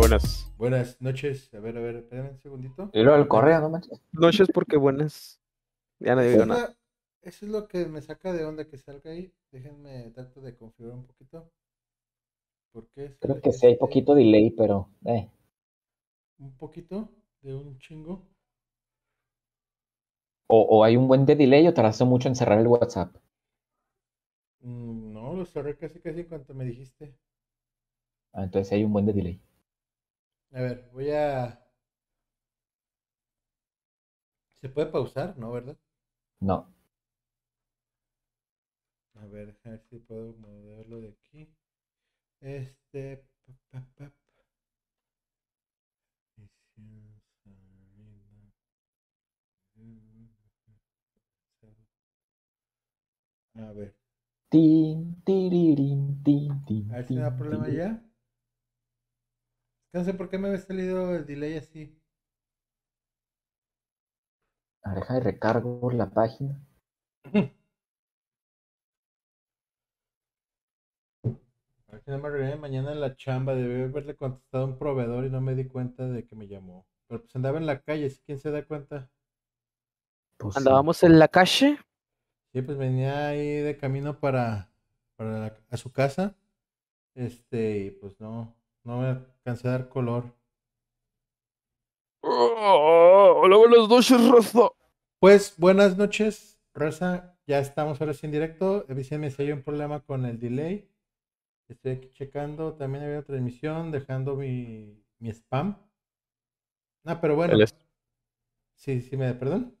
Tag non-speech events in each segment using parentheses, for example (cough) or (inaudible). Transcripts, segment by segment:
buenas. Buenas noches. A ver, a ver, espérenme un segundito. Y el correo, no manches. Noches porque buenas. Ya no digo nada. Eso es lo que me saca de onda que salga ahí. Déjenme trato de configurar un poquito. Porque Creo que sí hay poquito delay, pero. Eh. Un poquito de un chingo. O, hay un buen de delay o tardaste mucho en cerrar el WhatsApp. Mm, no, lo cerré casi casi cuando me dijiste. Ah, entonces hay un buen de delay. A ver, voy a... ¿Se puede pausar? ¿No, verdad? No. A ver, a ver si puedo moverlo de aquí. Este... A ver. Tin, tin, tin, ¿A ver si no hay problema ya? No sé por qué me había salido el delay así. A ver, deja de recargo la página. (clears throat) mañana en la chamba. Debí haberle contestado a un proveedor y no me di cuenta de que me llamó. Pero pues andaba en la calle, ¿quién se da cuenta? Pues ¿Andábamos en la calle? Sí, pues venía ahí de camino para, a su casa. Este, y pues no, no me alcancé a dar color. Hola, oh, buenas noches, Raza. Pues buenas noches, Raza. Ya estamos ahora sin directo. Evidentemente si hay un problema con el delay. Estoy aquí checando. También había transmisión, dejando mi, mi spam. Ah, pero bueno. Sí, sí, me perdón.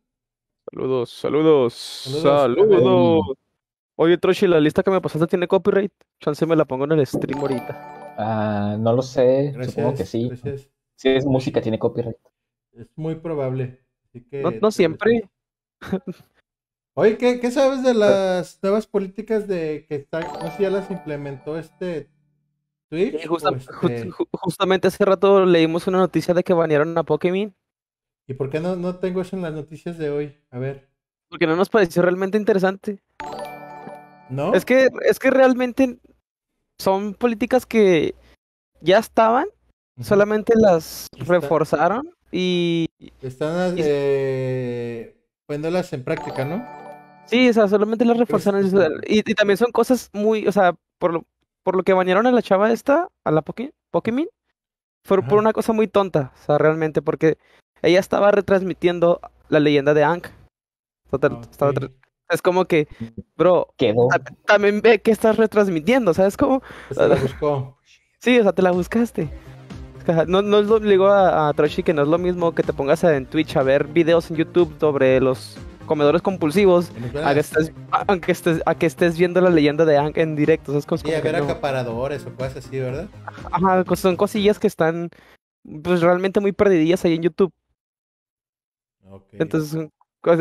Saludos, saludos, saludos. saludos. Oye, Troshi, la lista que me pasaste tiene copyright. Chance me la pongo en el stream ahorita. Ah, no lo sé, supongo que sí. Si es música, tiene copyright. Es muy probable. no, siempre. Oye, ¿qué, ¿qué, sabes de las nuevas políticas de que está, no sé, ya las implementó este Twitch? Este justamente hace rato leímos una noticia de que banearon a Pokémon. ¿Y por qué no, no tengo eso en las noticias de hoy? A ver. Porque no nos pareció realmente interesante. ¿No? Es que, es que realmente son políticas que ya estaban, solamente las reforzaron y... Están eh, poniéndolas en práctica, ¿no? Sí, o sea, solamente las reforzaron. Y, también son cosas muy, o sea, por lo, por lo que bañaron a la chava esta, a la Pokémon, fue por una cosa muy tonta, o sea, realmente, porque ella estaba retransmitiendo la leyenda de Ankh. Es como que, bro, que también ve que estás retransmitiendo, ¿sabes cómo? Pues se la buscó. Sí, o sea, te la buscaste. No, no es lo digo a, a que no es lo mismo que te pongas en Twitch a ver videos en YouTube sobre los comedores compulsivos, a que, estés, a, estés, viendo la leyenda de Ang en directo. Es a ver acaparadores o cosas así, ¿verdad? Ajá, son cosillas que están pues realmente muy perdidillas ahí en YouTube. Entonces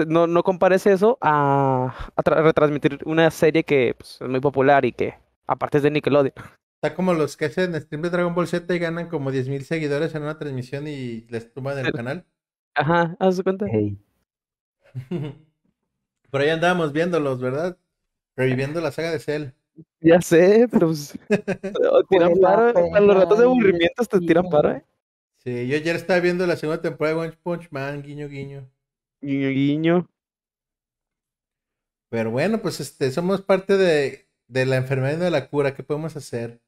no, no compares eso a, retransmitir una serie que pues, es muy popular y que aparte es de Nickelodeon. (laughs) Está como los que hacen stream de Dragon Ball Z y ganan como 10.000 seguidores en una transmisión y les tumban el canal. Ajá, haz su cuenta. Pero (laughs) Por ahí andábamos viéndolos, ¿verdad? Reviviendo la saga de Cell. Ya sé, pero pues, (laughs) oh, tiran pues, paro, eh. a los ratos de aburrimiento te tiran paro, eh. Sí, yo ayer estaba viendo la segunda temporada de One Punch Man, guiño, guiño. Guiño, Pero bueno, pues este, somos parte de, la enfermedad y de la cura. ¿Qué podemos hacer?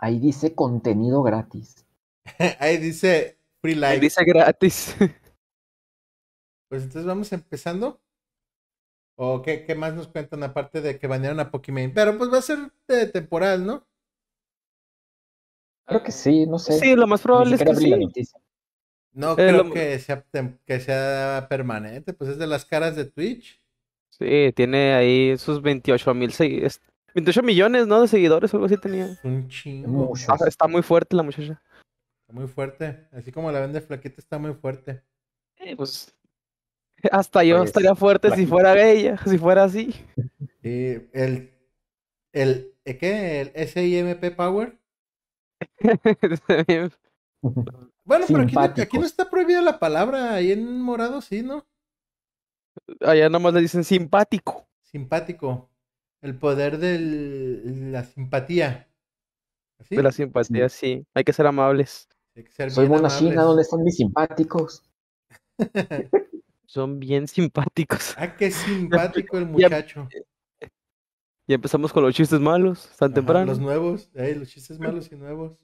Ahí dice contenido gratis. (laughs) Ahí dice free live. Ahí dice gratis. (laughs) pues entonces vamos empezando. ¿O qué, más nos cuentan aparte de que banearon a Pokémon? Pero pues va a ser temporal, ¿no? Creo que sí, no sé. Sí, lo más probable es que sí. No creo que, sea, que sea permanente, pues es de las caras de Twitch. Sí, tiene ahí sus 28 mil seguidores. 28 millones, ¿no? De seguidores, algo así tenía. Un chingo. Ah, está muy fuerte la muchacha. muy fuerte. Así como la vende flaquita, está muy fuerte. Eh, pues. (laughs) Hasta yo pues, estaría fuerte si fuera ella, (laughs) si fuera así. Sí, (laughs) eh, el. el ¿eh, ¿Qué? ¿El SIMP Power? Bueno, pero aquí, no está prohibida la palabra, ahí en morado sí, ¿no? Allá nomás le dicen simpático. Simpático. El poder de la simpatía. De la simpatía, sí. Hay que ser amables. Hay Soy buena china, ¿dónde están mis simpáticos? (laughs) Son bien simpáticos. Ah, qué (laughs) simpático el muchacho. Y empezamos con los chistes malos, tan temprano. Los nuevos, eh, los chistes malos y nuevos.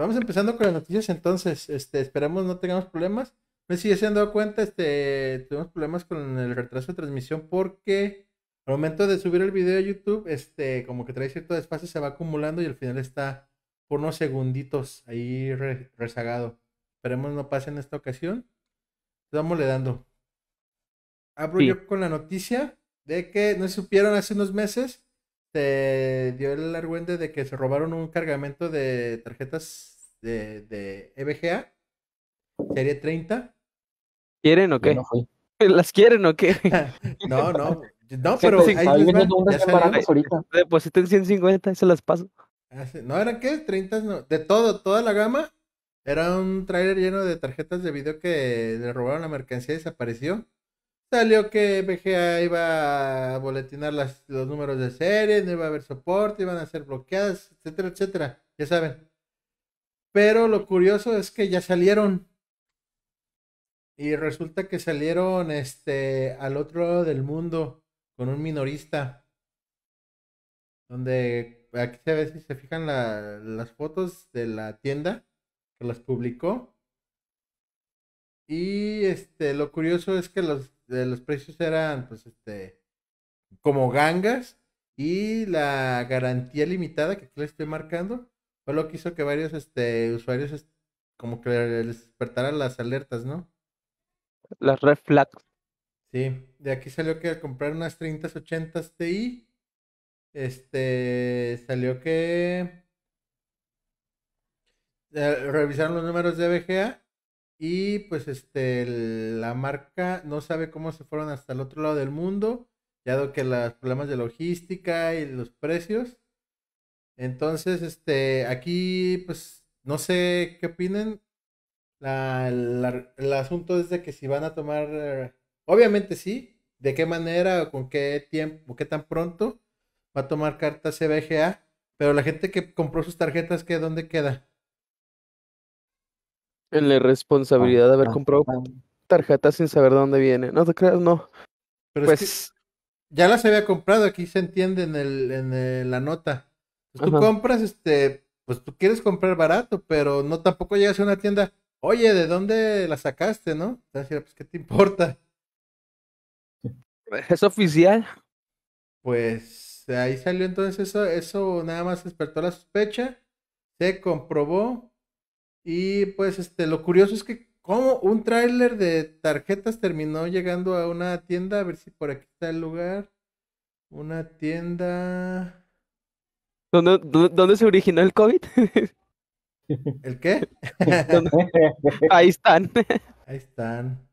Vamos empezando con las noticias entonces. Este, esperamos no tengamos problemas. No sé si se han dado cuenta, este, tuvimos problemas con el retraso de transmisión porque al momento de subir el video a YouTube, este, como que trae cierto desfase, se va acumulando y al final está por unos segunditos ahí rezagado. Esperemos no pase en esta ocasión. Estamos le dando. Abro yo con la noticia de que no supieron hace unos meses se dio el argüente de que se robaron un cargamento de tarjetas de, de EBGA, serie 30. ¿Quieren o qué? (laughs) ¿Las quieren o qué? (laughs) no, no. No, pero ahí ahorita. (laughs) Depositen 150 se las paso. Ah, no, ¿eran qué? 30, de todo, toda la gama. Era un tráiler lleno de tarjetas de video que le robaron la mercancía y desapareció. Salió que BGA iba a boletinar las, los números de serie, no iba a haber soporte, iban a ser bloqueadas, etcétera, etcétera. Ya saben. Pero lo curioso es que ya salieron. Y resulta que salieron este al otro lado del mundo con un minorista. Donde aquí se ve si se fijan las fotos de la tienda que las publicó. Y este lo curioso es que los, de eh, los precios eran pues este como gangas y la garantía limitada que aquí le estoy marcando fue lo que hizo que varios este, usuarios como que les despertaran las alertas, ¿no? Las red flags. Sí, de aquí salió que al comprar unas 30, 80 Ti, este, salió que eh, revisaron los números de BGA y pues este, la marca no sabe cómo se fueron hasta el otro lado del mundo, dado que los problemas de logística y los precios, entonces, este, aquí, pues, no sé qué opinen. el asunto es de que si van a tomar, eh, obviamente sí, de qué manera o con qué tiempo, qué tan pronto va a tomar cartas CBGA, pero la gente que compró sus tarjetas, ¿qué, ¿dónde queda? en La responsabilidad de haber comprado tarjetas sin saber de dónde viene. No te creas, no. Pero pues... ya las había comprado, aquí se entiende en, el, en la nota. Pues tú compras, este, pues tú quieres comprar barato, pero no tampoco llegas a una tienda, oye, ¿de dónde la sacaste, no? Te ah, pues, ¿qué te importa? ¿Es oficial? Pues ahí salió entonces eso, eso nada más despertó la sospecha, se comprobó y pues este, lo curioso es que como un tráiler de tarjetas terminó llegando a una tienda, a ver si por aquí está el lugar, una tienda... ¿Dónde, se originó el COVID? (laughs) ¿El qué? Ahí están. Ahí están.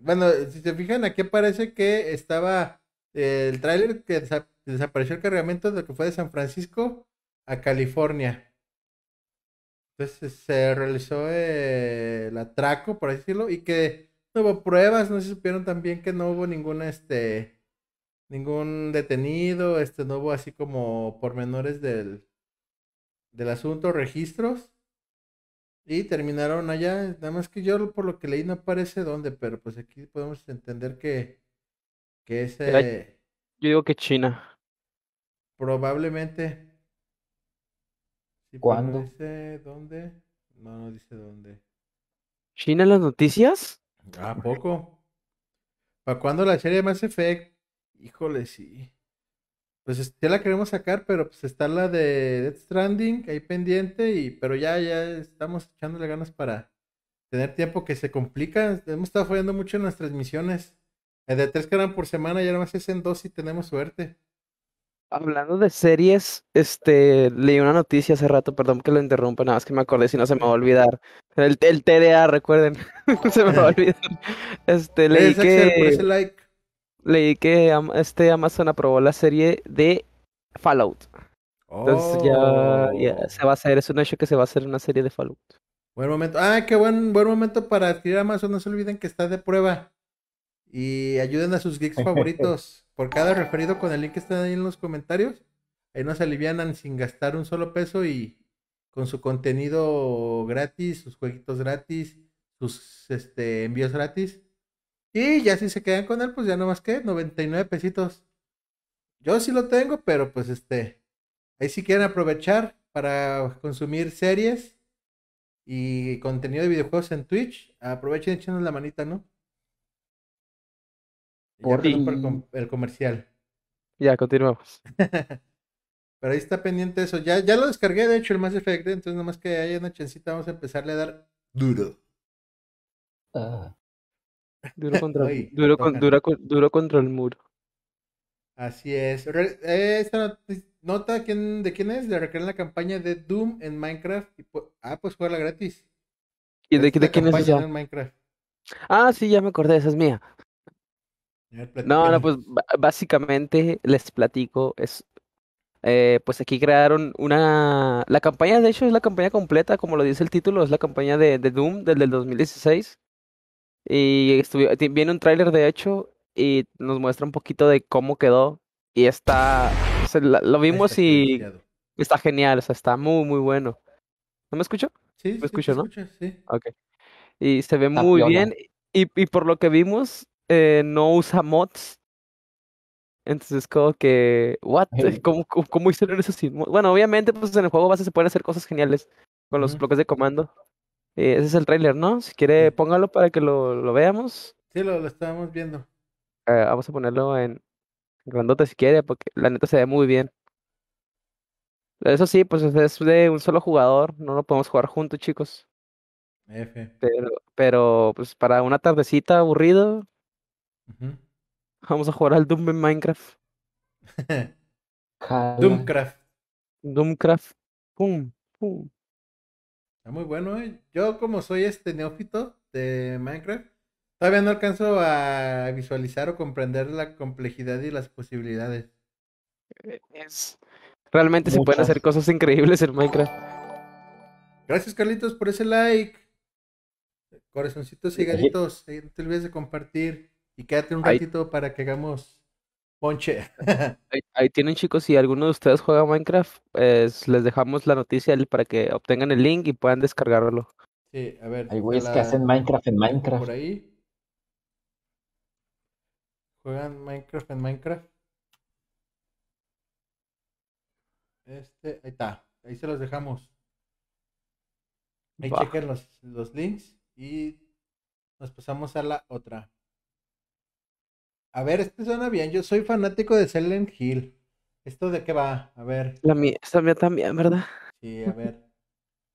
Bueno, si se fijan, aquí aparece que estaba eh, el tráiler que desapareció el cargamento de lo que fue de San Francisco a California. Entonces se realizó eh, el atraco, por decirlo, y que no hubo pruebas, no se supieron también que no hubo ninguna... este ningún detenido, este, no hubo así como pormenores del, del asunto, registros. Y terminaron allá, nada más que yo por lo que leí no aparece dónde, pero pues aquí podemos entender que, que ese... Yo digo que China. Probablemente. y ¿Cuándo? Dice dónde. No, no dice dónde. ¿China las noticias? ¿A poco? ¿Para cuándo la serie más Effect? Híjole, sí. Pues ya la queremos sacar, pero pues está la de Death Stranding ahí pendiente, y, pero ya, ya estamos echándole ganas para tener tiempo que se complica. Hemos estado fallando mucho en las transmisiones. Eh, de tres que eran por semana, ya más es en dos y tenemos suerte. Hablando de series, este, leí una noticia hace rato, perdón que lo interrumpa, nada más que me acordé, si no se me va a olvidar. El, TDA, recuerden, (laughs) se me va a (laughs) olvidar. Este, leí que... Por ese like leí que este Amazon aprobó la serie de Fallout. Entonces ya, oh. se va a hacer, es un hecho que se va a hacer una serie de Fallout. Buen momento. Ah, qué buen, buen momento para adquirir Amazon. No se olviden que está de prueba. Y ayuden a sus geeks favoritos. (laughs) Por cada referido con el link que está ahí en los comentarios. Ahí nos alivianan sin gastar un solo peso y con su contenido gratis, sus jueguitos gratis, sus este, envíos gratis y ya si se quedan con él, pues ya no más que 99 pesitos. Yo sí lo tengo, pero pues este, ahí si quieren aprovechar para consumir series y contenido de videojuegos en Twitch, aprovechen echenos la manita, ¿no? Por el comercial. Ya, continuamos. Pues. (laughs) Pero ahí está pendiente eso. Ya, ya lo descargué, de hecho, el más efecto, Entonces, nomás que haya una chancita, vamos a empezarle a dar duro. Ah. (laughs) Duro contra, duro, el muro. Así es. Eh, esta nota, ¿quién, ¿de quién es? Le recrean la campaña de Doom en Minecraft. ah, pues jugarla gratis. ¿Y de, quién es Ah, sí, ya me acordé, esa es mía. No, no, pues básicamente les platico, es eh, pues aquí crearon una... La campaña, de hecho, es la campaña completa, como lo dice el título, es la campaña de, de Doom del el 2016. Y viene un tráiler de hecho y nos muestra un poquito de cómo quedó. Y está, lo vimos y está genial, o sea, está muy, muy bueno. ¿No me escucho? Sí, me sí, escucho, ¿no? sí. Okay. Y se ve muy bien. Y, y por lo que vimos, eh, no usa mods. Entonces, como que, ¿Cómo, hicieron eso sin Bueno, obviamente, pues en el juego base se pueden hacer cosas geniales con los bloques de comando. Eh, ese es el tráiler, ¿no? Si quiere, póngalo para que lo, lo veamos. Sí, lo, lo viendo. Eh, vamos a ponerlo en grandote si quiere, porque la neta se ve muy bien. Eso sí, pues es de un solo jugador, no lo podemos jugar juntos, chicos. Pero, pero pues para una tardecita aburrido, vamos a jugar al Doom en Minecraft. (laughs) Doomcraft. Doomcraft. Pum, pum muy bueno, eh. Yo como soy este neófito de Minecraft, todavía no alcanzo a visualizar o comprender la complejidad y las posibilidades. Realmente se pueden hacer cosas increíbles en Minecraft. Gracias, Carlitos, por ese like. Corazoncitos y gatitos, no te olvides de compartir y quédate un ratito para que hagamos Ponche. (laughs) ahí, tienen chicos, si alguno de ustedes juega Minecraft, pues, les dejamos la noticia para que obtengan el link y puedan descargarlo. Sí, a ver. Hay güeyes que hacen Minecraft en Minecraft. Por ahí. Juegan Minecraft en Minecraft. Este, ahí está. Ahí se los dejamos. Ahí chequen los links y nos pasamos a la otra. A ver, este suena bien. Yo soy fanático de Silent Hill. ¿Esto de qué va? A ver. La mía, esa mía también, ¿verdad? Sí, a ver.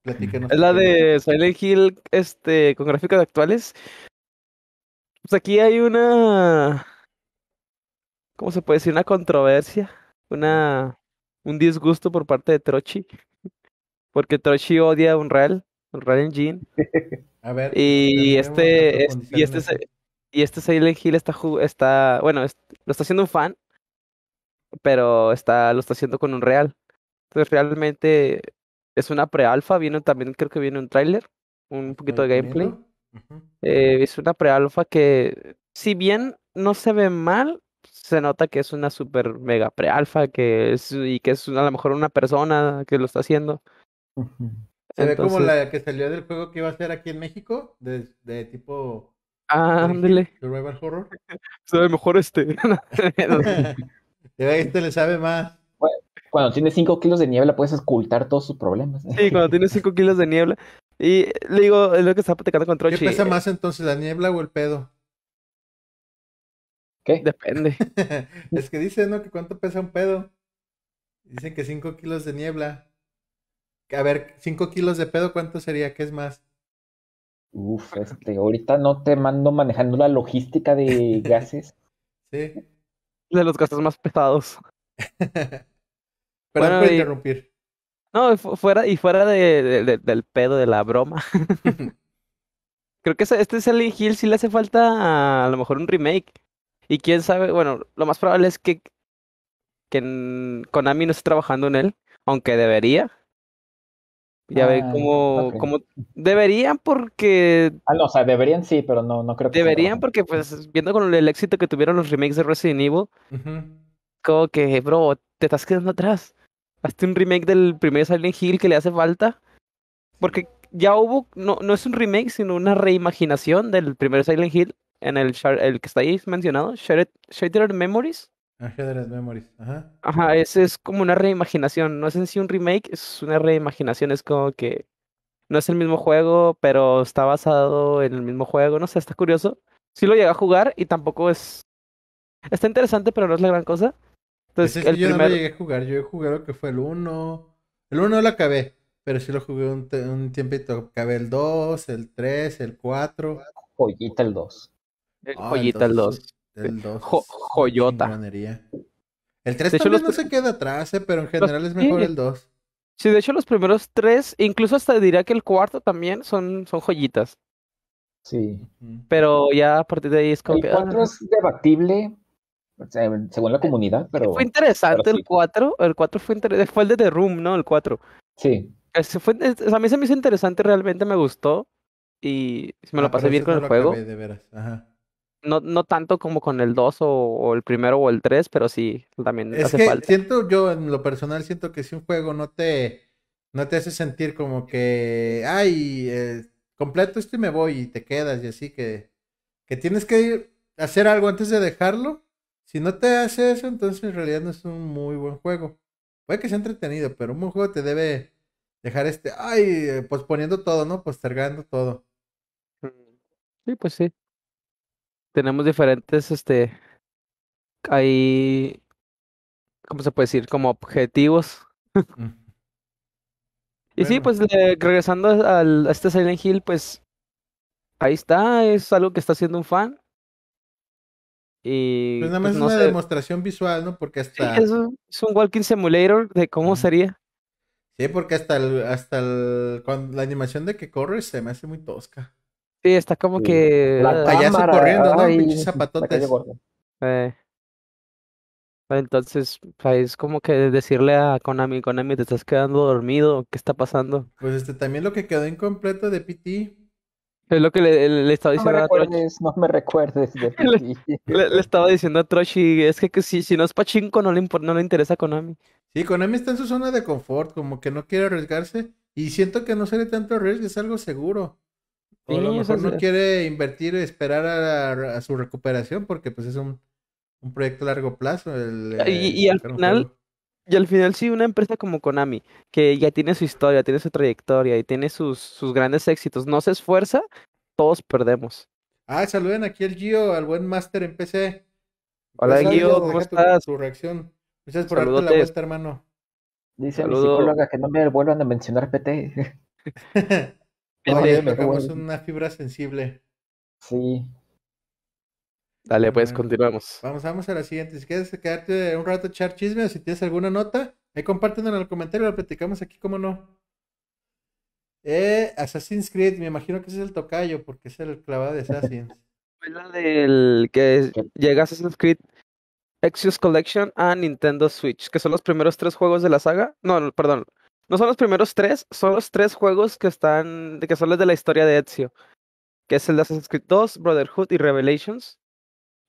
Es la de Silent Hill, este, con gráficos actuales. Pues aquí hay una. ¿Cómo se puede decir? Una controversia. Una. Un disgusto por parte de Trochi. Porque Trochi odia a Unreal. Unreal Engine. (laughs) A ver. Y este, este, y este. Y este Silent Hill está, está bueno, lo está haciendo un fan, pero está, lo está haciendo con un real. Entonces realmente es una pre-alfa, viene también creo que viene un tráiler, un poquito de gameplay. Eh, es una pre-alfa que, si bien no se ve mal, se nota que es una super mega pre-alfa que y que es una, a lo mejor una persona que lo está haciendo. Se ve como la que salió del juego que iba a ser aquí en México, de tipo Ándale. (laughs) Sabe mejor este. (laughs) este le sabe más. Cuando tiene 5 kilos de niebla puedes ocultar todos sus problemas. Sí, cuando tiene 5 kilos de niebla. Y le digo, es lo que está platicando con Trochi. ¿Qué pesa más entonces, la niebla o el pedo? ¿Qué? Depende. (laughs) es que dicen, ¿no? Que cuánto pesa un pedo. Dicen que 5 kilos de niebla. A ver, 5 kilos de pedo, ¿cuánto sería? ¿Qué es más? Uf, este, ahorita no te mando manejando la logística de gases. (laughs) sí. De los gastos más pesados. Perdón por interrumpir. No, fuera, y fuera de, del pedo, de la broma. (laughs) Creo que este Silent Hill sí le hace falta a, lo mejor un remake. Y quién sabe, bueno, lo más probable es que, que Konami no esté trabajando en él, aunque debería ya ve ah, como ver deberían porque... Ah, no, o sea, deberían sí, pero no, no creo que... Deberían porque pues viendo con el éxito que tuvieron los remakes de Resident Evil, como que, bro, te estás quedando atrás. Hazte un remake del primer Silent Hill que le hace falta. Porque ya hubo, no, no es un remake, sino una reimaginación del primer Silent Hill en el, el que está ahí mencionado, Shattered, Shattered Memories. Memories, ajá. Ajá, es, como una reimaginación, no es en sí un remake, es una reimaginación, es como que no es el mismo juego, pero está basado en el mismo juego, no sé, está curioso. Sí lo llega a jugar y tampoco es... Está interesante, pero no es la gran cosa. Entonces, yo no lo llegué a jugar, yo jugué lo que fue el 1. El 1 lo acabé, pero sí lo jugué un, tiempito. Acabé el 2, el 3, el 4. Joyita el 2. Eh, ah, el 2 el 2. joyota. El 3 también no se queda atrás, eh, pero en general es mejor el 2. Sí, de hecho los primeros 3 incluso hasta diría que el cuarto también son, joyitas. Sí. Pero ya a partir de ahí es como... El 4 ah, es debatible, según la ah, comunidad, pero... Fue interesante el 4, el 4 fue fue el de The Room, ¿no? El 4. Sí. a mí se me hizo interesante, realmente me gustó y me ah, lo pasé bien con el juego. de veras. Ajá no, tanto como con el 2 o, el primero o el 3, pero sí, también es que Siento yo, en lo personal, siento que si un juego no te, no te hace sentir como que, ay, eh, completo esto y me voy y te quedas y así que, que tienes que ir hacer algo antes de dejarlo. Si no te hace eso, entonces en realidad no es un muy buen juego. Puede que sea entretenido, pero un buen juego te debe dejar este, ay, eh, posponiendo todo, ¿no? Postergando todo. Mm. Sí, pues sí tenemos diferentes, este, hay, ¿cómo se puede decir? Como objetivos. Mm. (laughs) Y sí, pues regresando a este Silent Hill, pues ahí está, es algo que está haciendo un fan. Y, pues nada pues, más es una demostración visual, ¿no? Porque hasta... es, un, walking simulator de cómo sería. Sí, porque hasta el, hasta el, la animación de que corre se me hace muy tosca. Sí, está como que. Allá payaso corriendo, ¿no? Pinches zapatotes. Eh. Ah, entonces, es como que decirle a Konami, Konami, te estás quedando dormido, ¿qué está pasando? Pues este también lo que quedó incompleto de PT. Es lo que le, estaba diciendo a me No me recuerdes (laughs) Le, estaba diciendo a Troshi, es que, si, si no es Pachinko no le, no le interesa a Konami. Sí, Konami está en su zona de confort, como que no quiere arriesgarse. Y siento que no sale tanto riesgo, es algo seguro. O a lo mejor no quiere invertir, esperar a, su recuperación, porque pues es un, un proyecto a largo plazo. Ah, eh, y, al final, y al final sí, una empresa como Konami, que ya tiene su historia, tiene su trayectoria y tiene sus, sus grandes éxitos, no se esfuerza, todos perdemos. Ah, saluden aquí el Gio, al buen master en PC. Hola Gio, ¿cómo estás? reacción. Gracias por darte la vuelta, hermano. Dice mi psicóloga que no me vuelvan a mencionar PT. (laughs) (laughs) Vale, una fibra sensible. Sí. Dale, pues continuamos. Vamos, vamos a la siguiente. Si quieres quedarte un rato echar chisme o si tienes alguna nota, me compártelo en el comentario, lo platicamos aquí, cómo no. Eh, Assassin's Creed, me imagino que ese es el tocayo, porque es el clavado de Assassin's. (laughs) Fue la del que llega Assassin's Creed Exus Collection a Nintendo Switch, que son los primeros tres juegos de la saga. No, perdón, no son los primeros tres, son los tres juegos que están, que son los de la historia de Ezio, que es el de Assassin's Creed 2, Brotherhood y Revelations.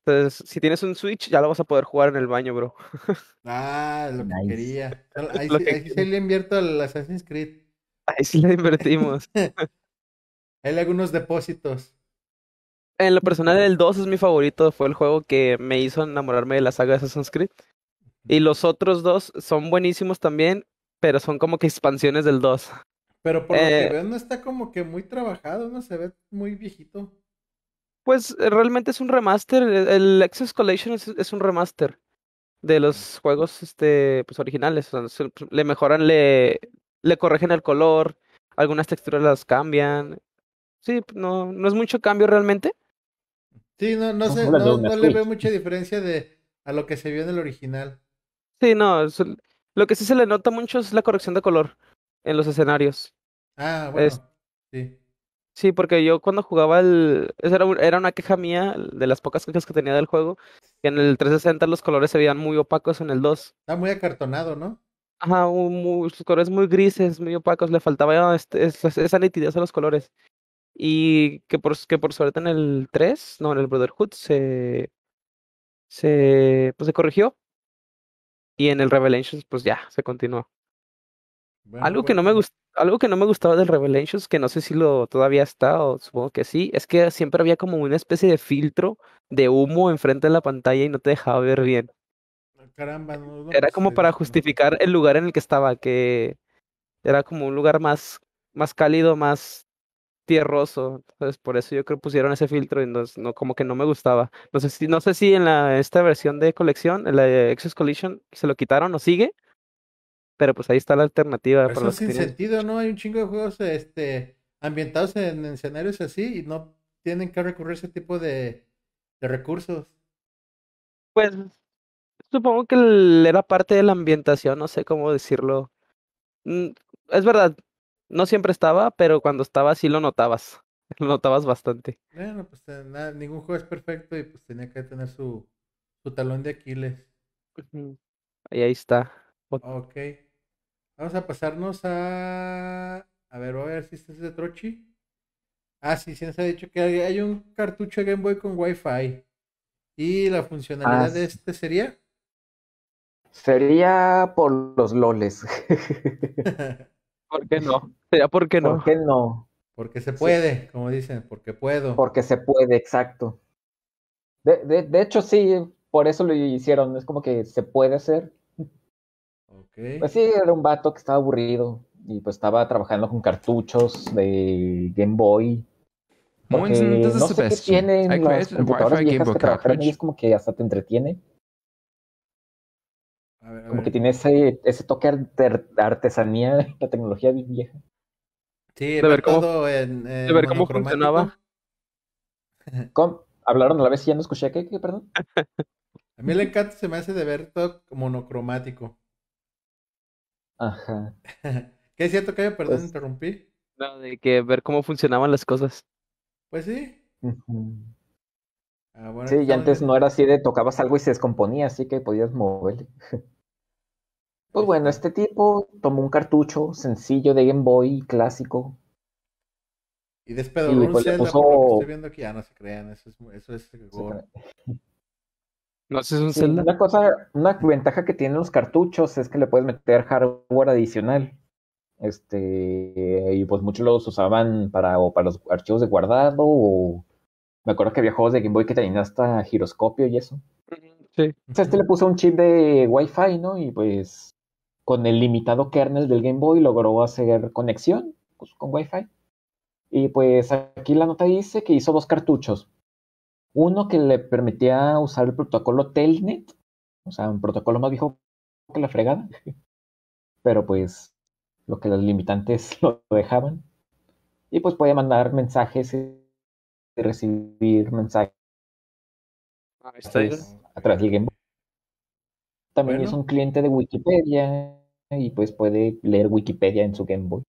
Entonces, si tienes un Switch, ya lo vas a poder jugar en el baño, bro. (laughs) Ah, lo que quería. Ahí, sí, le invierto al Assassin's Creed. Ahí sí le invertimos. (laughs) Hay algunos depósitos. En lo personal, el 2 es mi favorito. Fue el juego que me hizo enamorarme de la saga de Assassin's Creed. Y los otros dos son buenísimos también pero son como que expansiones del 2. Pero por lo que eh, veo no está como que muy trabajado, no se ve muy viejito. Pues eh, realmente es un remaster, e-, el Access Collection es, un remaster de los mm. juegos este pues originales, le mejoran, le, le corrigen el color, algunas texturas las cambian. Sí, pues, no, no es mucho cambio realmente. Sí, no, no sé, no, no le veo mucha diferencia de a lo que se vio en el original. Sí, no, lo que sí se le nota mucho es la corrección de color en los escenarios. Ah, bueno. Sí. Sí, porque yo cuando jugaba el... Esa era, una queja mía de las pocas quejas que tenía del juego, que en el 360 los colores se veían muy opacos en el 2. Está muy acartonado, ¿no? Ajá, los sus colores muy grises, muy opacos, le faltaba este, esa nitidez a los colores. Y que por, que por suerte en el 3, no, en el Brotherhood se... Se, pues se corrigió y en el Revelations, pues ya, se continuó. algo, Que pues no me algo que no me gustaba del Revelations, que no sé si lo todavía está o supongo que sí, es que siempre había como una especie de filtro de humo enfrente de la pantalla y no te dejaba ver bien. Ah, caramba, no, era pues como para justificar el lugar en el que estaba, que era como un lugar más, más cálido, más tierroso, entonces por eso yo creo que pusieron ese filtro y no, como que no me gustaba. No sé si, no sé si en la, esta versión de colección, en la de Exos Collision, se lo quitaron o sigue, pero pues ahí está la alternativa. Pero sin sentido, ¿no? Hay un chingo de juegos este, ambientados en, escenarios así y no tienen que recurrir ese tipo de, de recursos. Pues supongo que era parte de la ambientación, no sé cómo decirlo. Mm, es verdad, no siempre estaba, pero cuando estaba sí lo notabas. (laughs) Lo notabas bastante. Bueno, pues eh, nada, ningún juego es perfecto y pues tenía que tener su, talón de Aquiles. ahí está. Ok. Vamos a pasarnos a. A ver, voy a ver si este es de Trochi. Ah, sí, sí nos ha dicho que hay un cartucho de Game Boy con Wi-Fi. ¿Y la funcionalidad ah, de este sería? Sería por los loles. (laughs) (laughs) ¿Por qué no? ¿por qué no? no? Porque se puede, como dicen, porque puedo. Porque se puede, exacto. De, de, de, hecho, sí, por eso lo hicieron. Es como que se puede hacer. Pues sí, era un vato que estaba aburrido y pues estaba trabajando con cartuchos de Game Boy. Porque no sé qué tienen las computadoras viejas que trabajan y es como que hasta te entretiene como que tiene ese, ese toque de artesanía, la tecnología vieja. Sí, de ver cómo, todo en, de ver cómo funcionaba. (laughs) ¿Cómo? Hablaron a la vez y ya no escuché. ¿Qué? ¿Qué? Perdón. a mí el encanto se me hace de ver todo monocromático. Ajá. (laughs) ¿Qué es cierto, Cayo? Perdón, pues interrumpí. No, de que ver cómo funcionaban las cosas. Pues sí. Ah, sí, y antes no era así de tocabas algo y se descomponía, así que podías moverle. (laughs) Pues este bueno, este tipo tomó un cartucho sencillo de Game Boy clásico. Y después estoy viendo aquí. ya ah, no se crean, eso es... es... un Una, cosa, una ventaja que tienen los cartuchos es que le puedes meter hardware adicional. Este, y pues muchos los usaban para, o para los archivos de guardado, o me acuerdo que había juegos de Game Boy que tenían hasta giroscopio y eso. Sí. O pues, este le puso un chip de Wi-Fi, ¿no? Y pues con el limitado kernel del Game Boy logró hacer conexión pues, con Wi-Fi. Y pues aquí la nota dice que hizo dos cartuchos. Uno que le permitía usar el protocolo Telnet, o sea, un protocolo más viejo que la fregada, (laughs) pero pues lo que los limitantes (laughs) lo dejaban. Y pues podía mandar mensajes y recibir mensajes ah, a del Game Boy. También es un cliente de Wikipedia y pues puede leer Wikipedia en su Game Boy.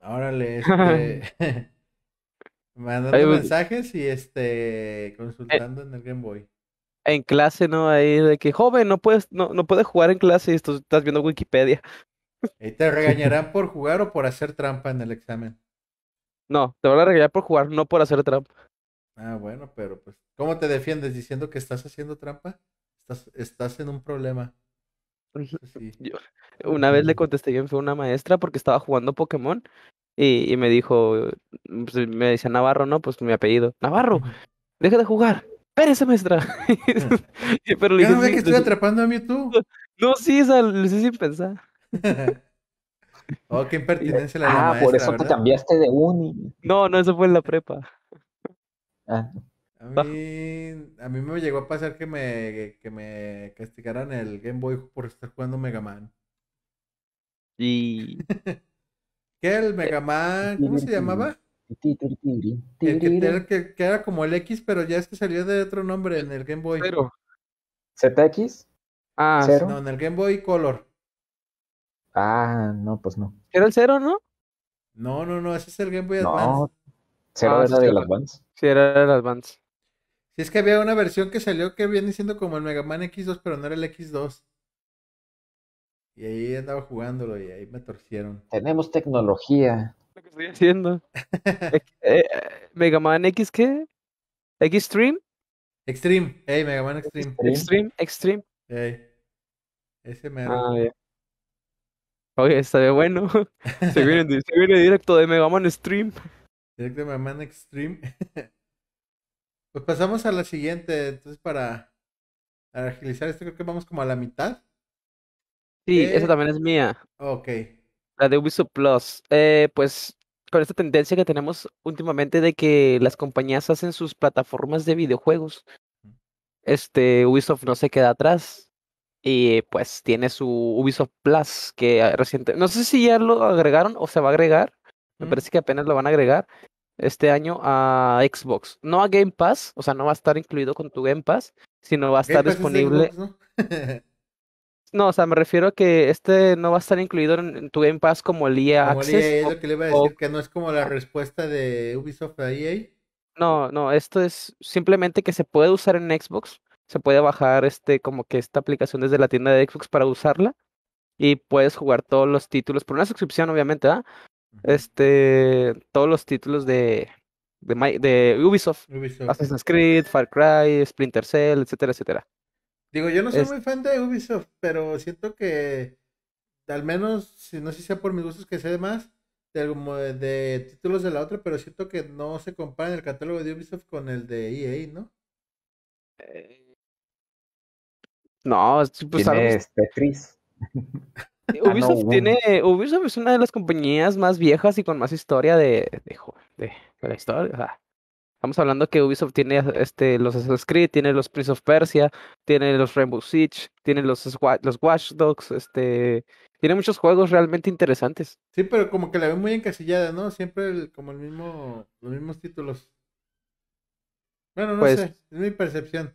ahora (laughs) este... (laughs) mandando pues, mensajes y este eh, consultando en el Game Boy. En clase, ¿no? Ahí de que, joven, no puedes, no, no puedes jugar en clase y estás viendo Wikipedia. ¿Y (laughs) te regañarán por jugar o por hacer trampa en el examen? No, te van a regañar por jugar, no por hacer trampa. Ah, bueno, pero pues, ¿cómo te defiendes diciendo que estás haciendo trampa? Estás, estás en un problema una vez le contesté bien fue una maestra porque estaba jugando Pokémon y, me dijo, mm, pues, me decía Navarro, no, pues mi apellido, Navarro, deja de jugar. Espérese, maestra. (laughs) (laughs) Pero le dije, no que estoy atrapando a mí tú. (laughs) No, sí, lo sé sin pensar. oh, qué impertinencia la Ah, por eso te cambiaste de uni. No, no, eso fue en la prepa. Ah. A mí, a mí me llegó a pasar que me, que me castigaran el Game Boy por estar jugando Mega Man. Y. (laughs) ¿Qué? El Mega Man, ¿cómo se llamaba? El que, era, que, era como el X, pero ya es que salió de otro nombre en el Game Boy. Cero. ¿ZX? Ah, ¿Cero? No, en el Game Boy Color. Ah, no, pues no. ¿Era el cero, no? No, no, no, ese es el Game Boy Advance. cero ah, era las Advance. Sí, era el Advance. Si es que había una versión que salió que viene siendo como el Mega Man X2, pero no era el X2. Y ahí andaba jugándolo y ahí me torcieron. Tenemos tecnología. Lo que estoy haciendo. (laughs) Eh, ¿Mega Man X qué? ¿Xtreme? Extreme. Ey, Mega Man Extreme. Extreme, Extreme. Ey. Ese me. Ah, Oye, está de bueno. (laughs) se, viene, directo de Mega Man X-Stream. Directo de Mega Man Extreme. (laughs) Pues pasamos a la siguiente, entonces para, agilizar esto creo que vamos como a la mitad. Sí, esa eh, también es mía. Ok. La de Ubisoft Plus. Eh, pues con esta tendencia que tenemos últimamente de que las compañías hacen sus plataformas de videojuegos, este Ubisoft no se queda atrás y pues tiene su Ubisoft Plus que reciente, no sé si ya lo agregaron o se va a agregar, me parece que apenas lo van a agregar, este año a Xbox. No a Game Pass, o sea, no va a estar incluido con tu Game Pass, sino va a estar disponible. (laughs) ¿no? o sea, me refiero a que este no va a estar incluido en, tu Game Pass como el EA e Access. lo que le iba a decir, que no es como la respuesta de Ubisoft a EA. No, no, esto es simplemente que se puede usar en Xbox. Se puede bajar este, como que esta aplicación desde la tienda de Xbox para usarla. Y puedes jugar todos los títulos por una suscripción, obviamente, ¿ah? Este, todos los títulos de, de, Ubisoft. Assassin's Creed, Far Cry, Splinter Cell, etcétera, etcétera. Digo, yo no soy muy fan de Ubisoft, pero siento que al menos, si no sé si sea por mis gustos que sea de más, de, títulos de la otra, pero siento que no se compara en el catálogo de Ubisoft con el de EA, ¿no? Eh, no, pues este Tetris? (laughs) (laughs) Ah, Ubisoft tiene. Ubisoft es una de las compañías más viejas y con más historia de. de, de, la historia. estamos hablando que Ubisoft tiene este, los Assassin's Creed, tiene los Prince of Persia, tiene los Rainbow Siege, tiene los, los Watch Dogs, este. Tiene muchos juegos realmente interesantes. Sí, pero como que la ve muy encasillada, ¿no? Siempre como el mismo, los mismos títulos. Bueno, no pues sé, es mi percepción.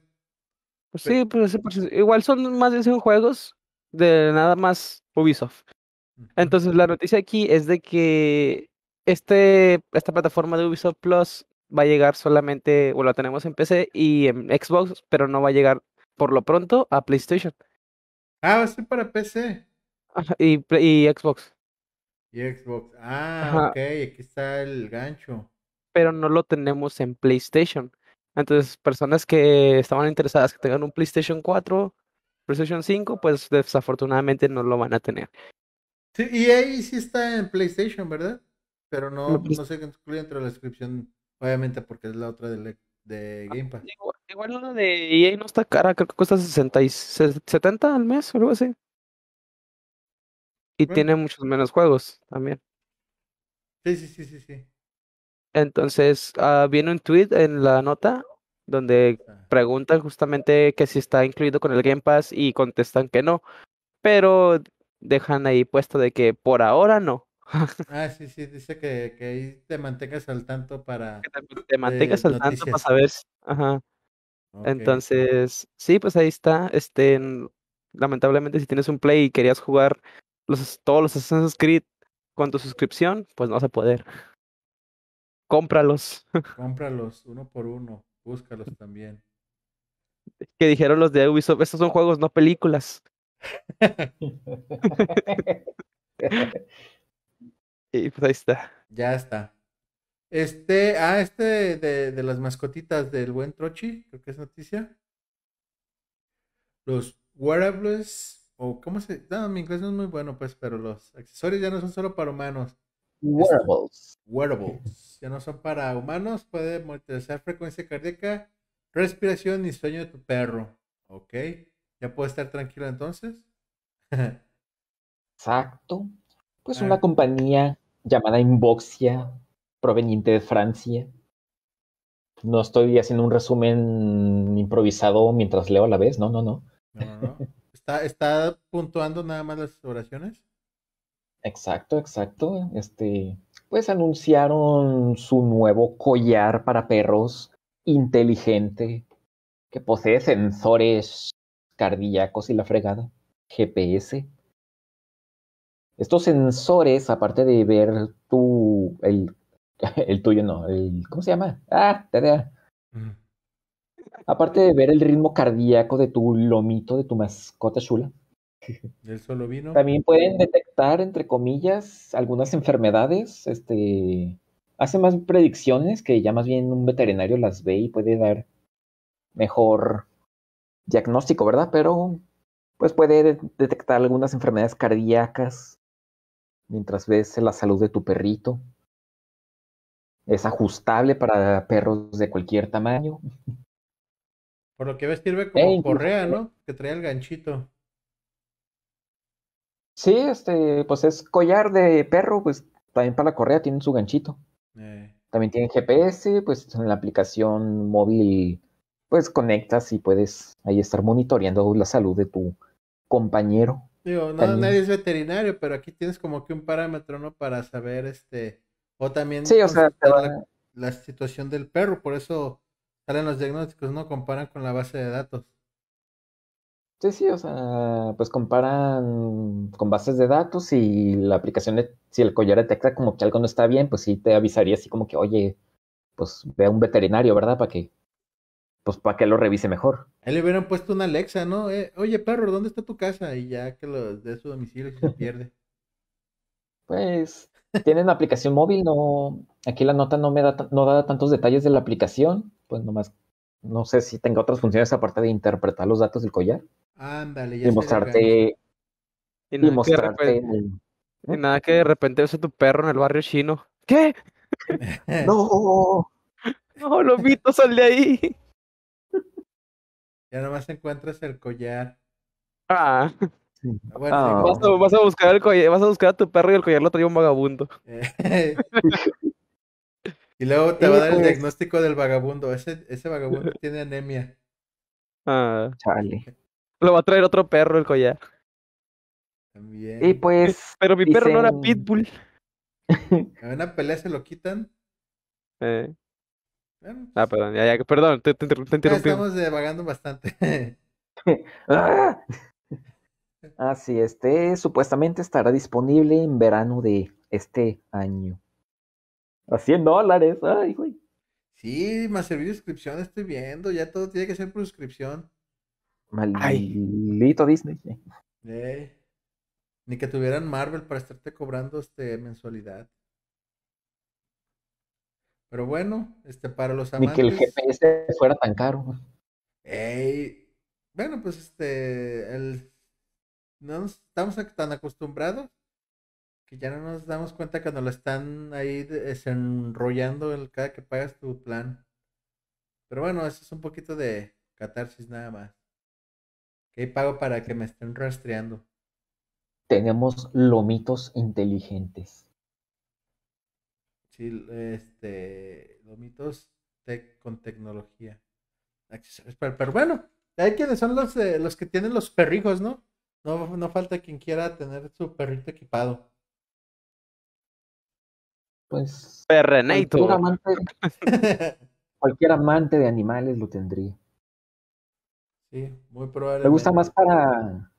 Pues pero... sí, pues igual son más de 100 juegos de nada más Ubisoft. Entonces la noticia aquí es de que este, esta plataforma de Ubisoft Plus va a llegar solamente, o la tenemos en PC y en Xbox, pero no va a llegar por lo pronto a PlayStation. Ah, va para PC. y, Xbox. Y Xbox. Ah, ok, aquí está el gancho. Pero no lo tenemos en PlayStation. Entonces, personas que estaban interesadas que tengan un PlayStation 4 PlayStation 5, pues desafortunadamente no lo van a tener. Sí, y ahí sí está en PlayStation, ¿verdad? Pero no, no qué incluye dentro de la descripción, obviamente, porque es la otra de, ah, Game Pass. Igual, la de EA no está cara, creo que cuesta 60 y 70 al mes o algo así. Y tiene muchos menos juegos también. Sí, sí, sí, sí, sí. Entonces, ah, viene un tweet en la nota donde ah. preguntan justamente que si está incluido con el Game Pass y contestan que no, pero dejan ahí puesto de que por ahora no. (laughs) Ah, sí, sí, dice que, ahí te mantengas al tanto para... Que te, eh, mantengas al tanto para saber. Ajá. Entonces, sí, pues ahí está. Este, lamentablemente, si tienes un Play y querías jugar los, todos los Assassin's Creed con tu suscripción, pues no vas a poder. Cómpralos. (laughs) Cómpralos uno por uno. Búscalos también. Que dijeron los de Ubisoft, estos son juegos, no películas. (laughs) y pues ahí está. Ya está. Este, ah, este de, de las mascotitas del buen Trochi, creo que es noticia. Los wearables, o cómo se. No, mi inglés no es muy bueno, pues, pero los accesorios ya no son solo para humanos. Wearables. Wearables. Ya no son para humanos. Puede monitorizar frecuencia cardíaca, respiración y sueño de tu perro. Ok. ¿Ya puede estar tranquilo entonces? (laughs) Exacto. Pues ah. una compañía llamada Inboxia, proveniente de Francia. No estoy haciendo un resumen improvisado mientras leo a la vez, no, no, no. no, no, no. (laughs) ¿Está, ¿Está puntuando nada más las oraciones? Exacto, exacto. Este, pues anunciaron su nuevo collar para perros inteligente que posee sensores cardíacos y la fregada, GPS. Estos sensores, aparte de ver tu, el, (laughs) el tuyo no, el, ¿cómo se llama? Ah, te Aparte de ver el ritmo cardíaco de tu lomito, de tu mascota chula, también pueden detectar, entre comillas, algunas enfermedades. Este hace más predicciones que ya más bien un veterinario las ve y puede dar mejor diagnóstico, ¿verdad? Pero pues puede detectar algunas enfermedades cardíacas mientras ves la salud de tu perrito. Es ajustable para perros de cualquier tamaño. Por lo que ves sirve eh, como correa, ¿no? Que trae el ganchito. Sí, este, pues es collar de perro, pues también para la correa tienen su ganchito. Eh. También tiene GPS, pues en la aplicación móvil, pues conectas y puedes ahí estar monitoreando la salud de tu compañero. Digo, no, nadie es veterinario, pero aquí tienes como que un parámetro, ¿no? Para saber, este, o también sí, o la situación del perro, por eso salen los diagnósticos, ¿no? Comparan con la base de datos. Sí, sí, o sea, pues comparan con bases de datos y la aplicación, si el collar detecta como que algo no está bien, pues sí te avisaría así como que, oye, pues ve a un veterinario, ¿verdad? Para que, pues para que lo revise mejor. le hubieran puesto una Alexa, ¿no? Eh, oye, perro, ¿dónde está tu casa? Y ya que lo de su domicilio se pierde. pues, tienen aplicación móvil, no, aquí la nota no me da, no da tantos detalles de la aplicación, pues nomás, no sé si tenga otras funciones aparte de interpretar los datos del collar. Ándale, ya. Y mostrarte. Y, nada, Que ¿eh? nada que de repente ves tu perro en el barrio chino. ¿Qué? (laughs) no. No, mitos sal de ahí. Ya nomás encuentras el collar. Ah. ah, ah vas, a, buscar el collar, vas a buscar a tu perro y el collar lo trae un vagabundo. (laughs) y luego te va a dar el diagnóstico del vagabundo. Ese, ese vagabundo (laughs) tiene anemia. Ah. Chale. Lo va a traer otro perro el collar. También. Y pues. (laughs) Pero mi perro no era Pitbull. (laughs) En una pelea se lo quitan. Eh. Pues, ah, perdón, ya, ya, perdón, te, te, interrumpí. Estamos devagando bastante. (laughs) ah. Así, este supuestamente estará disponible en verano de este año. A 100 dólares, ay, güey. Sí, más servicio de suscripción estoy viendo, ya todo tiene que ser por suscripción. Maldito Disney. Eh, ni que tuvieran Marvel para estarte cobrando este mensualidad. Pero bueno, este para los amantes. Ni que el GPS fuera tan caro. bueno, pues este, no estamos tan acostumbrados que ya no nos damos cuenta que nos lo están ahí desenrollando el, cada que pagas tu plan. Pero bueno, eso es un poquito de catarsis nada más. ¿Qué pago para que me estén rastreando? Tenemos lomitos inteligentes. Sí, este, lomitos con tecnología. Accesorios para Bueno, hay quienes son los, eh, los que tienen los perrijos, ¿no? ¿no? No falta quien quiera tener su perrito equipado. Pues. (laughs) cualquier amante de animales lo tendría. Sí, muy probable. Me gusta más para.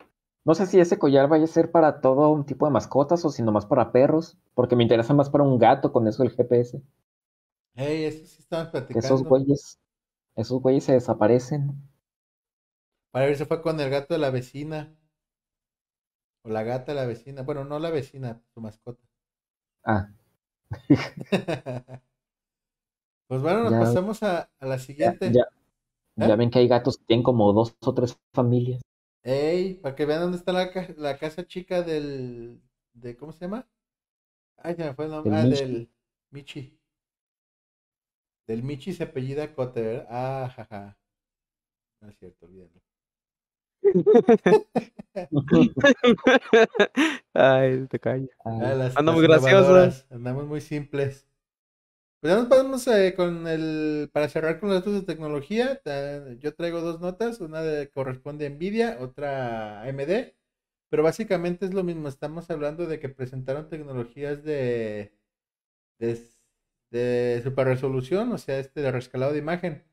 No sé si ese collar vaya a ser para todo un tipo de mascotas o si más para perros, porque me interesa más para un gato con eso del GPS. Ey, eso sí estamos platicando. Esos güeyes, esos güeyes se desaparecen. Para ver, si fue con el gato de la vecina. O la gata de la vecina. Bueno, no la vecina, su mascota. Ah. (laughs) pues bueno, nos pasamos a, a, la siguiente. Ya ven que hay gatos que tienen como dos o tres familias. Ey, para que vean dónde está la, la casa chica del... De, ¿Cómo se llama? Ay, se me fue el nombre. ah, del Michi. Del Michi se apellida Cotter. Ah, jaja. No es cierto, olvídalo. (laughs) Ay, te callo. Ah, Andamos graciosos. muy Andamos muy simples. Pues ya nos pasamos eh, con el, para cerrar con los datos de tecnología, yo traigo dos notas, una de, corresponde a Nvidia, otra a AMD, pero básicamente es lo mismo, estamos hablando de que presentaron tecnologías de, de, super resolución, o sea, este de rescalado de imagen.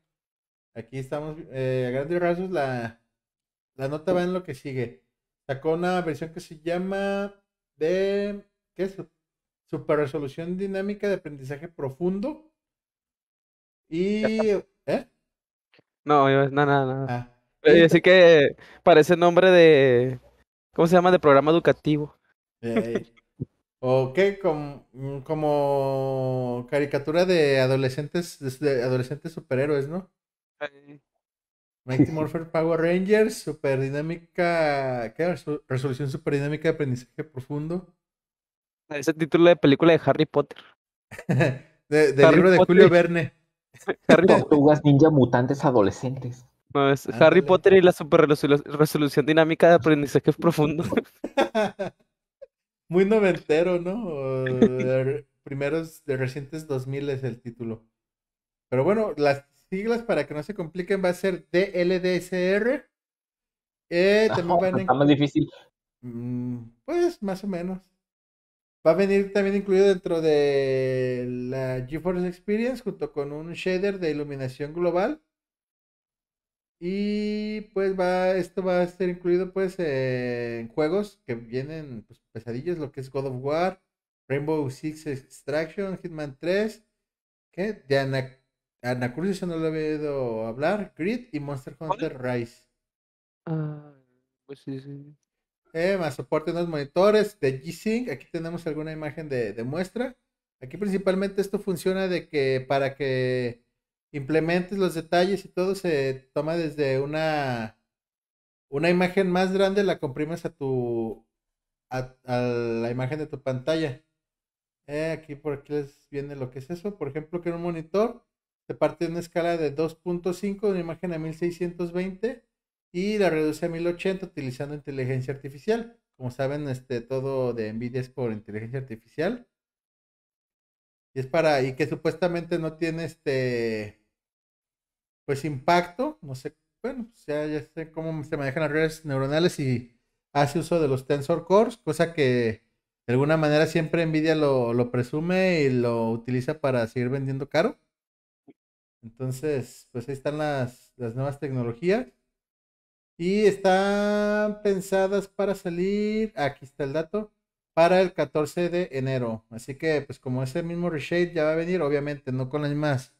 Aquí estamos, eh, a grandes rasgos, la, la nota va en lo que sigue. Sacó una versión que se llama de, ¿qué es? super resolución dinámica de aprendizaje profundo. Y. ¿Eh? No, no, no, ah, no. Así que parece nombre de. ¿Cómo se llama? De programa educativo. o qué como, como caricatura de adolescentes, de adolescentes superhéroes, ¿no? Mighty (laughs) Morpher Power Rangers, super dinámica, ¿qué? Resolución super dinámica de aprendizaje profundo. Ese título de película de Harry Potter. (laughs) de, del libro de Julio Verne. (laughs) Harry Tortugas ninja mutantes adolescentes. Harry Potter y la super resolución dinámica de aprendizaje (laughs) profundo. Muy noventero, ¿no? primeros de recientes 2000 es el título. Pero bueno, las siglas para que no se compliquen va a ser DLDSR. Eh, ah, también más difícil. Mm, pues más o menos. Va a venir también incluido dentro de la GeForce Experience junto con un shader de iluminación global. Y pues va, esto va a ser incluido pues en juegos que vienen pues, pesadillas, lo que es God of War, Rainbow Six Extraction, Hitman 3, que de Ana, yo no lo había oído hablar, Grid y Monster Hunter Rise. Ah, pues sí, sí. Eh, más soporte en los monitores de G-Sync. Aquí tenemos alguna imagen de, muestra. Aquí principalmente esto funciona de que para que implementes los detalles y todo se toma desde una, una imagen más grande, la comprimes a tu a, la imagen de tu pantalla. Eh, aquí por aquí les viene lo que es eso. Por ejemplo, que en un monitor se parte una escala de 2.5 de una imagen a 1620 y la reduce a 1080 utilizando inteligencia artificial. Como saben, este, todo de NVIDIA es por inteligencia artificial. Y es para, y que supuestamente no tiene este, pues impacto, no sé, bueno, pues, ya sé cómo se manejan las redes neuronales y hace uso de los tensor cores, cosa que de alguna manera siempre Nvidia lo, presume y lo utiliza para seguir vendiendo caro. Entonces, pues ahí están las, las nuevas tecnologías. Y están pensadas para salir, aquí está el dato, para el 14 de enero. Así que, pues como ese mismo reshade, ya va a venir, obviamente no con las mismas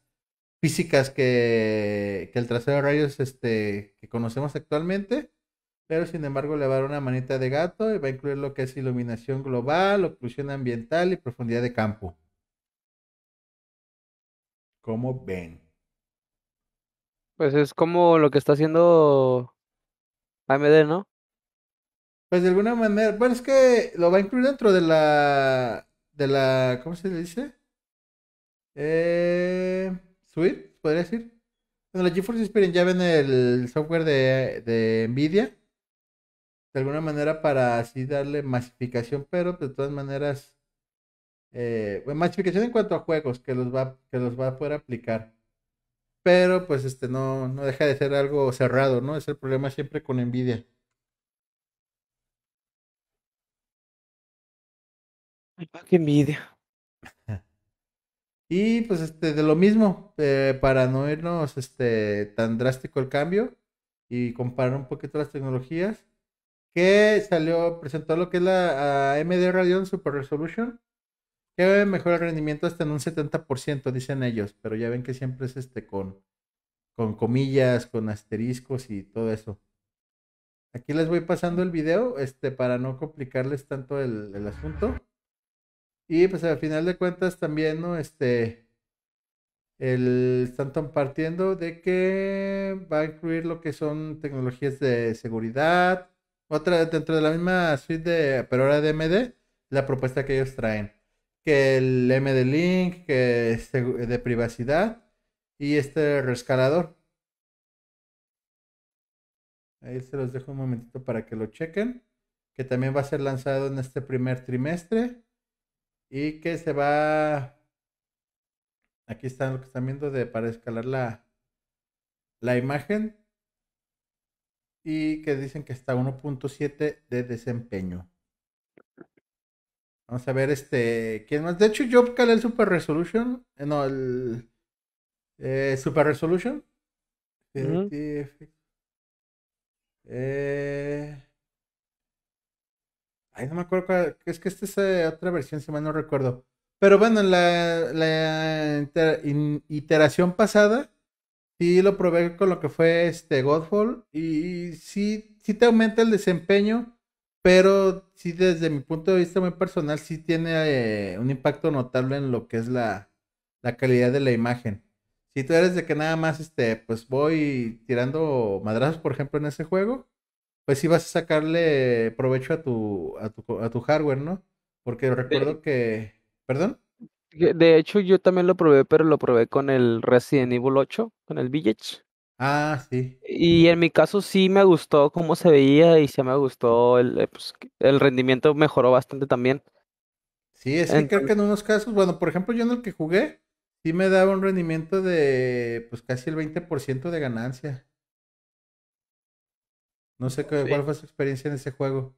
físicas que, que el trasero de rayos este, que conocemos actualmente, pero sin embargo le va a dar una manita de gato y va a incluir lo que es iluminación global, oclusión ambiental y profundidad de campo. ¿Cómo ven? Pues es como lo que está haciendo AMD, ¿no? Pues de alguna manera, bueno, es que lo va a incluir dentro de la, de la, ¿cómo se dice? Eh, Suite, podría decir. Bueno, la GeForce Experience ya ven el software de, Nvidia, de alguna manera para así darle masificación, pero de todas maneras, eh, masificación en cuanto a juegos que los va, que los va a poder aplicar pero pues este no, no deja de ser algo cerrado, ¿no? Es el problema siempre con NVIDIA. Ay, qué envidia. (laughs) Y pues este, de lo mismo, eh, para no irnos este, tan drástico el cambio y comparar un poquito las tecnologías, que salió, presentó lo que es la AMD ah, Radeon Super Resolution, que mejor el rendimiento hasta en un 70%, dicen ellos, pero ya ven que siempre es este con, con comillas, con asteriscos y todo eso. Aquí les voy pasando el video, este, para no complicarles tanto el, asunto. Y pues al final de cuentas también, ¿no? Este, el, están compartiendo de que va a incluir lo que son tecnologías de seguridad, otra dentro de la misma suite de, pero ahora de MD, la propuesta que ellos traen que el MD Link, que este de privacidad y este rescalador. Ahí se los dejo un momentito para que lo chequen, que también va a ser lanzado en este primer trimestre y que se va aquí están lo que están viendo de para escalar la la imagen y que dicen que está 1.7 de desempeño. Vamos a ver este. ¿Quién más? De hecho, yo calé el Super Resolution. Eh, no, el. Eh, Super Resolution. sí, eh, eh... Ay, no me acuerdo. Cuál... Es que esta es otra versión, si mal no recuerdo. Pero bueno, en la, la iteración pasada, sí lo probé con lo que fue este Godfall. Y sí, sí te aumenta el desempeño pero sí desde mi punto de vista muy personal sí tiene eh, un impacto notable en lo que es la, calidad de la imagen. Si tú eres de que nada más este, pues voy tirando madrazos, por ejemplo, en ese juego, pues sí vas a sacarle provecho a tu, a tu, a tu hardware, ¿no? Porque recuerdo que. ¿Perdón? De hecho, yo también lo probé, pero lo probé con el Resident Evil 8, con el Village. Ah, sí. Y en mi caso sí me gustó cómo se veía y sí me gustó el, eh, pues, el rendimiento mejoró bastante también. Sí, es creo que en unos casos, bueno, por ejemplo, yo en el que jugué, sí me daba un rendimiento de pues casi el 20% de ganancia. No sé qué, cuál fue su experiencia en ese juego.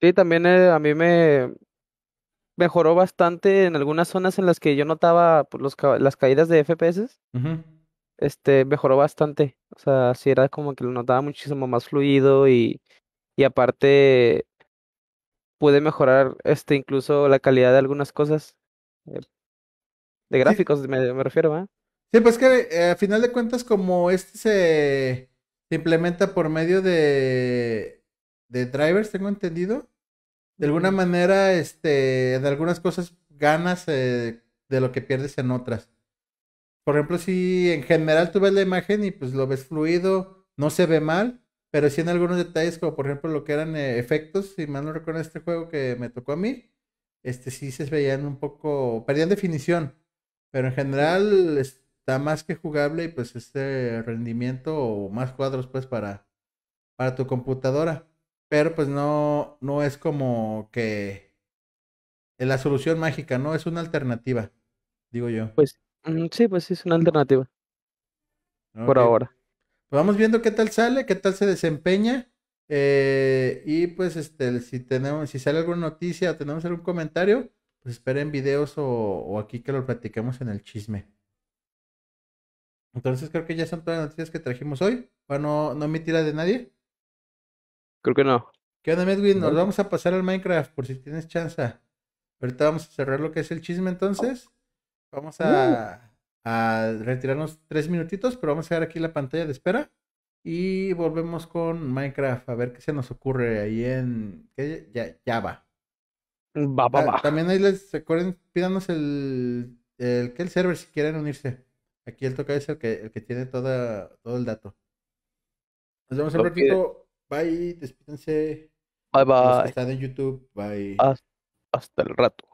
Sí, también eh, a mí me mejoró bastante en algunas zonas en las que yo notaba pues, los, las caídas de FPS este, mejoró bastante. O sea, sí era como que lo notaba muchísimo más fluido y, aparte pude mejorar este, incluso la calidad de algunas cosas. Eh, de gráficos me, refiero, ¿eh? Sí, pues que eh, a final de cuentas como este se, implementa por medio de, drivers, tengo entendido. De alguna manera, este, de algunas cosas ganas eh, de lo que pierdes en otras. Por ejemplo, si en general tú ves la imagen y pues lo ves fluido, no se ve mal, pero si en algunos detalles, como por ejemplo lo que eran eh, efectos, si mal no recuerdo este juego que me tocó a mí, este sí se veían un poco, perdían definición, pero en general está más que jugable y pues este rendimiento o más cuadros pues para, para tu computadora. Pero pues no, no es como que la solución mágica, no es una alternativa, digo yo. Pues Mm, sí, pues sí, es una alternativa por ahora. Pues vamos viendo qué tal sale, qué tal se desempeña. Eh, y pues este, si tenemos, si sale alguna noticia tenemos algún comentario, pues esperen videos o, aquí que lo platiquemos en el chisme. Entonces creo que ya son todas las noticias que trajimos hoy. Para no me a de nadie. Creo que no. ¿Qué onda, Medwin? Nos vamos a pasar al Minecraft por si tienes chance. Ahorita vamos a cerrar lo que es el chisme entonces. Vamos uh. a, retirarnos tres minutitos, pero vamos a dejar aquí la pantalla de espera. Y volvemos con Minecraft a ver qué se nos ocurre ahí en Ya, Java. Va, También ahí les recuerden, pídanos el, el server si quieren unirse. Aquí el toca es el que, el que tiene toda, todo el dato. Nos vemos en un ratito. Bye, despídense. Bye, bye. están en YouTube. Bye. hasta el rato.